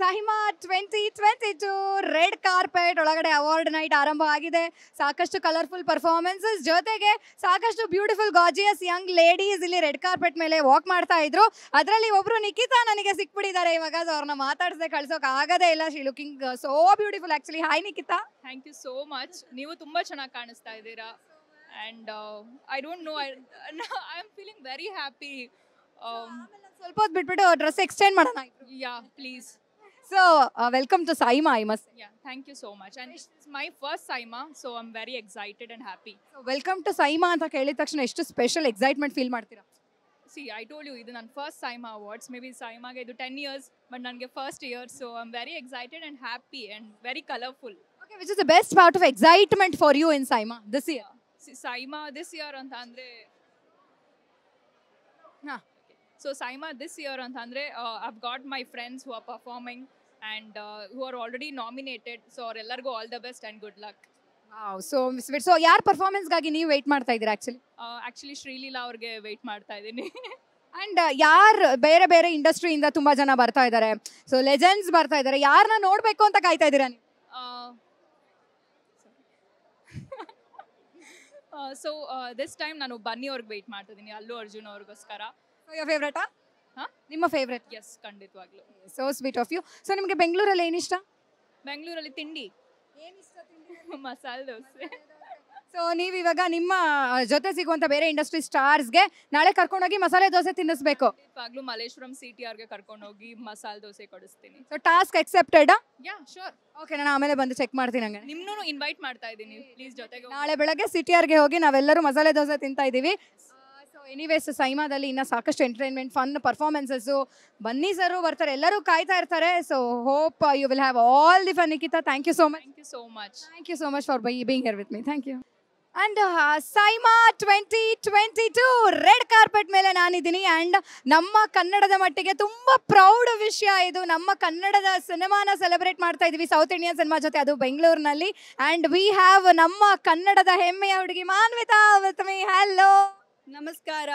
ಸಹಿಮಾ twenty twenty two red carpet ಒಳಗಡೆ award night ಆರಂಭ ಆಗಿದೆ ಸಾಕಷ್ಟು ಕಲರ್ಫುಲ್ ಪರ್ಫಾರ್ಮೆನ್ಸಸ್ ಜೊತೆಗೆ ಸಾಕಷ್ಟು ಬ್ಯೂಟಿಫುಲ್ ಗಾಜಿಯಸ್ ಯಂಗ್ ಲೇಡೀಸ್ ಇಲ್ಲಿ ರೆಡ್ ಕಾರ್ಪೆಟ್ ಮೇಲೆ ವಾಕ್ ಮಾಡ್ತಾ ಇದ್ರು ಅದರಲ್ಲಿ ಒಬ್ರು ನಿಖಿತಾ ನನಗೆ ಸಿಕ್ಬಿಟ್ಟಿದ್ದಾರೆ ಇವಾಗ ಸೊ ಅವ್ರನ್ನ ಮಾತಾಡ್ಸದೆ ಕಳ್ಸೋಕೆ ಆಗದೇ ಇಲ್ಲ she looking so beautiful actually hi Nikhita thank you so much ನೀವು ತುಂಬ ಚೆನ್ನಾಗಿ ಕಾಣಿಸ್ತಾ ಇದ್ದೀರಾ and I don't know I I am feeling very happy ಸ್ವಲ್ಪ ಹೊತ್ತು ಬಿಟ್ಬಿಟ್ಟು ಡ್ರೆಸ್ ಎಕ್ಸ್ಚೇಂಜ್ ಮಾಡೋಣ yeah please So, uh, welcome to Saima, I must Yeah, thank you so much. And it's my first Saima, so I'm very excited and happy. welcome to Saima. It's a special excitement feel. See, I told you, this is my first Saima Awards. Maybe Saima is 10 years, but it's my first year. So, I'm very excited and happy and very colourful. Okay, which is the best part of excitement for you in Saima this year? Yeah. See, Saima this year, Antandre. Huh. So, Saima, this year, uh, I've got my friends who are performing. and uh, are already nominated so So ಅವರೆಲ್ಲರಿಗೂ all the best and good luck wow so miss ಬಿಟ್ so ಯಾರ ಪರ್ಫಾರ್ಮೆನ್ಸ್ಗಾಗಿ ನೀವು weight ಮಾಡ್ತಾ ಇದ್ದೀರಾ actually actually Sreeleela ಅವ್ರಿಗೆ weight ಮಾಡ್ತಾ ಇದ್ದೀನಿ ಅಂಡ್ uh, ಯಾರು ಬೇರೆ ಬೇರೆ ಇಂಡಸ್ಟ್ರಿಯಿಂದ ತುಂಬ ಜನ ಬರ್ತಾ ಇದ್ದಾರೆ ಸೊ ಲೆಜೆಂಡ್ಸ್ ಬರ್ತಾ ಇದ್ದಾರೆ ಯಾರನ್ನ ನೋಡಬೇಕು ಅಂತ ಕಾಯ್ತಾ ಇದ್ದೀರಾ ನೀವು ಸೊ ದಿಸ್ ಟೈಮ್ ನಾನು ಬನ್ನಿ ಅವ್ರಿಗೆ ವೆಯ್ಟ್ ಮಾಡ್ತಿದ್ದೀನಿ ಅಲ್ಲು ಅರ್ಜುನ್ ಅವ್ರಿಗೋಸ್ಕರ ಫೇವ್ರೇಟಾ ನಿಮ್ಮ ಫೇವ್ರೆಟ್ ಎಸ್ ಖಂಡಿತವಾಗ್ಲು so sweet of you so ನಿಮಗೆ ಬೆಂಗಳೂರಲ್ಲಿ ಏನಿಷ್ಟ ಬೆಂಗಳೂರಲ್ಲಿ ತಿಂಡಿ ಮಸಾಲೆ ದೋಸೆ ಸೊ ನೀವಿವಾಗ ನಿಮ್ಮ ಜೊತೆ ಸಿಗುವಂತ ಬೇರೆ ಇಂಡಸ್ಟ್ರಿ ಸ್ಟಾರ್ಸ್ಗೆ ನಾಳೆ ಕರ್ಕೊಂಡೋಗಿ ಮಸಾಲೆ ದೋಸೆ ತಿನ್ನಿಸ್ಬೇಕು ಆಗ್ಲೂ ಮಲೇಶ್ವರಂ ಸಿ ಟಿ ಆರ್ಗೆ ಕರ್ಕೊಂಡೋಗಿ ಮಸಾಲೆ ದೋಸೆ ಕೊಡಿಸ್ತೀನಿ so task accepted yeah sure okay ನಾನು ಆಮೇಲೆ ಬಂದು ಚೆಕ್ ಮಾಡ್ತೀನಿ ಹಂಗೆ ನಿಮ್ಮನ್ನು ಇನ್ವೈಟ್ ಮಾಡ್ತಾ ಇದ್ದೀನಿ ಪ್ಲೀಸ್ ಜೊತೆಗೆ ನಾಳೆ ಬೆಳಗ್ಗೆ ಸಿ ಟಿ ಆರ್ಗೆ ಹೋಗಿ ನಾವೆಲ್ಲರೂ ಮಸಾಲೆ ದೋಸೆ ತಿಂತಾ ಇದ್ದೀವಿ ಎನಿವೇಸ್ ಸೈಮಾದಲ್ಲಿ ಇನ್ನೂ ಸಾಕಷ್ಟು ಎಂಟರ್ಟೈನ್ಮೆಂಟ್ ಫನ್ ಪರ್ಫಾರ್ಮೆನ್ಸಸ್ಸು ಬನ್ನಿ ಸರ್ ಬರ್ತಾರೆ ಎಲ್ಲರೂ ಕಾಯ್ತಾ ಇರ್ತಾರೆ so hope you will have all the fun Nikhita thank you so much thank you so much thank you so much for by being here with me thank you and SIIMA twenty twenty two red carpet ಮೇಲೆ ನಾನಿದ್ದೀನಿ and ನಮ್ಮ ಕನ್ನಡದ ಮಟ್ಟಿಗೆ ತುಂಬ proud ವಿಷಯ ಇದು ನಮ್ಮ ಕನ್ನಡದ ಸಿನಿಮಾನ ಸೆಲೆಬ್ರೇಟ್ ಮಾಡ್ತಾ ಇದ್ದೀವಿ ಸೌತ್ ಇಂಡಿಯನ್ ಸಿನಿಮಾ ಜೊತೆ ಅದು ಬೆಂಗಳೂರಿನಲ್ಲಿ ಆ್ಯಂಡ್ ವಿ ಹ್ಯಾವ್ ನಮ್ಮ ಕನ್ನಡದ ಹೆಮ್ಮೆಯ ಹುಡುಗಿ ಮಾನ್ವಿತಾ ವಿತ್ ಮೀ ಹ್ಯಾಲೋ ನಮಸ್ಕಾರ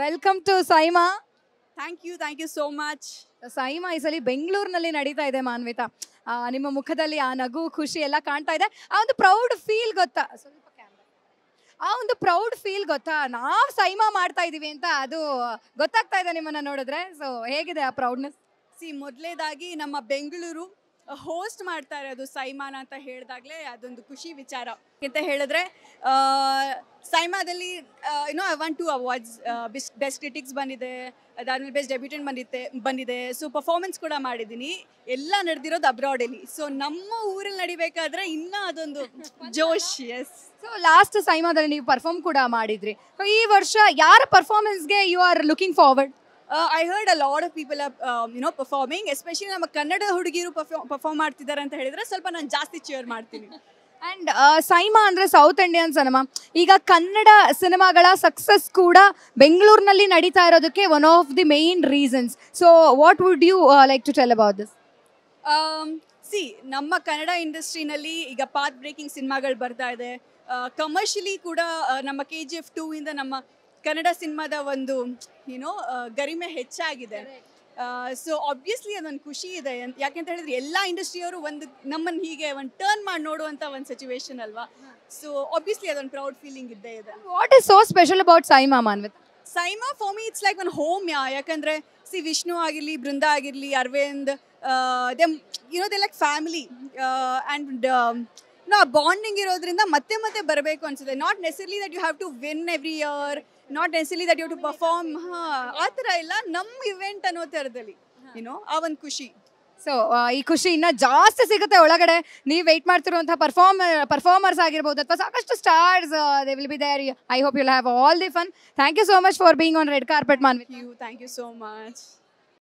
welcome to SIIMA thank you thank you so much SIIMA ಈ ಸಲ ಬೆಂಗಳೂರಿನಲ್ಲಿ ನಡೀತಾ ಇದೆ ಮಾನ್ವಿತಾ ನಿಮ್ಮ ಮುಖದಲ್ಲಿ ಆ ನಗು ಖುಷಿ ಎಲ್ಲ ಕಾಣ್ತಾ ಇದೆ ಆ ಒಂದು ಪ್ರೌಡ್ ಫೀಲ್ ಗೊತ್ತಾ ಸ್ವಲ್ಪ ಆ ಒಂದು ಪ್ರೌಡ್ ಫೀಲ್ ಗೊತ್ತಾ ನಾವು ಸೈಮಾ ಮಾಡ್ತಾ ಇದೀವಿ ಅಂತ ಅದು ಗೊತ್ತಾಗ್ತಾ ಇದೆ ನಿಮ್ಮನ್ನ ನೋಡಿದ್ರೆ ಸೊ ಹೇಗಿದೆ ಆ ಪ್ರೌಡ್ನೆಸ್ ಸಿ ಮೊದಲೇದಾಗಿ ನಮ್ಮ ಬೆಂಗಳೂರು ಹೋಸ್ಟ್ ಮಾಡ್ತಾರೆ ಅದು ಸೈಮಾನ ಅಂತ ಹೇಳಿದಾಗಲೇ ಅದೊಂದು ಖುಷಿ ವಿಚಾರ ಅಂತ ಹೇಳಿದ್ರೆ ಸೈಮಾದಲ್ಲಿ you know I want to awards best best critics ಬಂದಿದೆ ಅದಾದ್ಮೇಲೆ ಬೆಸ್ಟ್ ಡೆಬ್ಯೂಟೆಂಟ್ ಬಂದಿತ್ತೆ ಬಂದಿದೆ ಸೊ ಪರ್ಫಾರ್ಮೆನ್ಸ್ ಕೂಡ ಮಾಡಿದ್ದೀನಿ ಎಲ್ಲ ನಡೆದಿರೋದು ಅಬ್ರಾಡಲ್ಲಿ ಸೊ ನಮ್ಮ ಊರಲ್ಲಿ ನಡಿಬೇಕಾದ್ರೆ ಇನ್ನೂ ಅದೊಂದು ಜೋಶ್ ಎಸ್ ಸೊ ಲಾಸ್ಟ್ ಸೈಮಾದಲ್ಲಿ ನೀವು ಪರ್ಫಾರ್ಮ್ ಕೂಡ ಮಾಡಿದ್ರಿ ಈ ವರ್ಷ ಯಾರ ಪರ್ಫಾರ್ಮೆನ್ಸ್ಗೆ you are looking forward I heard a lot of people are you know performing especially ನಮ್ಮ ಕನ್ನಡ ಹುಡುಗಿಯರು ಪರ್ಫಾಮ್ ಪರ್ಫಾರ್ಮ್ ಮಾಡ್ತಿದ್ದಾರೆ ಅಂತ ಹೇಳಿದರೆ ಸ್ವಲ್ಪ ನಾನು ಜಾಸ್ತಿ ಚೇರ್ ಮಾಡ್ತೀನಿ ಆ್ಯಂಡ್ uh, ಸೈಮಾ ಅಂದರೆ ಸೌತ್ ಇಂಡಿಯನ್ ಸಿನಿಮಾ ಈಗ ಕನ್ನಡ ಸಿನಿಮಾಗಳ ಸಕ್ಸಸ್ ಕೂಡ ಬೆಂಗಳೂರಿನಲ್ಲಿ ನಡೀತಾ ಇರೋದಕ್ಕೆ one of the main reasons so what would you like to tell about this see ನಮ್ಮ ಕನ್ನಡ ಇಂಡಸ್ಟ್ರಿನಲ್ಲಿ ಈಗ ಪಾತ್ ಬ್ರೇಕಿಂಗ್ ಸಿನಿಮಾಗಳು ಬರ್ತಾ ಇದೆ ಕಮರ್ಷಿಯಲಿ uh, ಕೂಡ uh, ನಮ್ಮ ಕೆ ಜಿ ಎಫ್ ಟೂ ಇಂದ ನಮ್ಮ ಕನ್ನಡ ಸಿನಿಮಾದ ಒಂದು ಏನೋ ಗರಿಮೆ ಹೆಚ್ಚಾಗಿದೆ ಸೊ ಆಬ್ವಿಯಸ್ಲಿ ಅದೊಂದು ಖುಷಿ ಇದೆ ಯಾಕೆಂತ ಹೇಳಿದ್ರೆ ಎಲ್ಲ ಇಂಡಸ್ಟ್ರಿಯವರು ಒಂದು ನಮ್ಮನ್ನ ಹೀಗೆ ಒಂದು ಟರ್ನ್ ಮಾಡಿ ನೋಡುವಂತ ಒಂದು ಸಿಚುವೇಶನ್ ಅಲ್ವಾ ಸೊ ಆಬ್ವಿಯಸ್ಲಿ ಅದೊಂದು ಪ್ರೌಡ್ ಫೀಲಿಂಗ್ ಇದ್ದೇ ಇದೆ what is so special about SIIMA Manvith SIIMA for me it's like own home yeah ಯಾಕಂದರೆ ಸಿ ವಿಷ್ಣು ಆಗಿರಲಿ ಬೃಂದ ಆಗಿರಲಿ ಅರವಿಂದ್ ದೆಮ್ ಇರೋದೆ ಲೈಕ್ ಫ್ಯಾಮಿಲಿ ಆ್ಯಂಡ್ ನಾ ಬಾಂಡಿಂಗ್ ಇರೋದ್ರಿಂದ ಮತ್ತೆ ಮತ್ತೆ ಬರಬೇಕು ಅನ್ಸುತ್ತೆ not necessarily that you have to win every year not necessarily that you to perform ಆ ಥರ ಇಲ್ಲ ನಮ್ಮ ಇವೆಂಟ್ ಅನ್ನೋ ಥರದಲ್ಲಿ ಏನೋ ಆ ಒಂದು ಖುಷಿ ಸೊ ಈ ಖುಷಿ ಇನ್ನ ಜಾಸ್ತಿ ಸಿಗುತ್ತೆ ಒಳಗಡೆ ನೀವು ವೆಯ್ಟ್ ಮಾಡ್ತಿರುವಂತಹ ಪರ್ಫಾರ್ಮ್ ಪರ್ಫಾರ್ಮರ್ಸ್ ಆಗಿರ್ಬೋದು ಅಥವಾ ಸಾಕಷ್ಟು stars they will be there I hope you'll have all the fun thank you so much for being on red carpet with you thank you so much